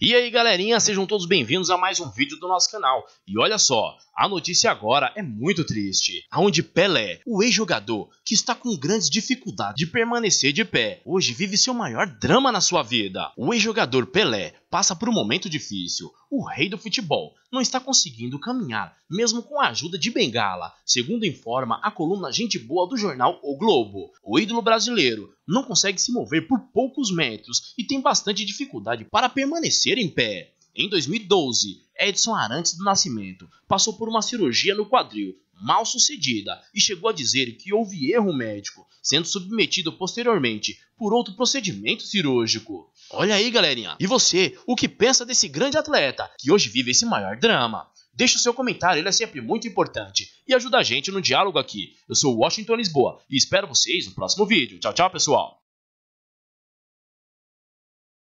E aí galerinha, sejam todos bem-vindos a mais um vídeo do nosso canal. E olha só, a notícia agora é muito triste. Aonde Pelé, o ex-jogador que está com grandes dificuldades de permanecer de pé, hoje vive seu maior drama na sua vida. O ex-jogador Pelé passa por um momento difícil. O rei do futebol não está conseguindo caminhar, mesmo com a ajuda de Bengala, segundo informa a coluna Gente Boa do jornal O Globo. O ídolo brasileiro não consegue se mover por poucos metros e tem bastante dificuldade para permanecer em pé. Em 2012, Edson Arantes do Nascimento passou por uma cirurgia no quadril, mal sucedida, e chegou a dizer que houve erro médico, sendo submetido posteriormente por outro procedimento cirúrgico. Olha aí, galerinha! E você, o que pensa desse grande atleta que hoje vive esse maior drama? Deixe o seu comentário, ele é sempre muito importante e ajuda a gente no diálogo aqui. Eu sou Washington Lisboa e espero vocês no próximo vídeo. Tchau, tchau, pessoal!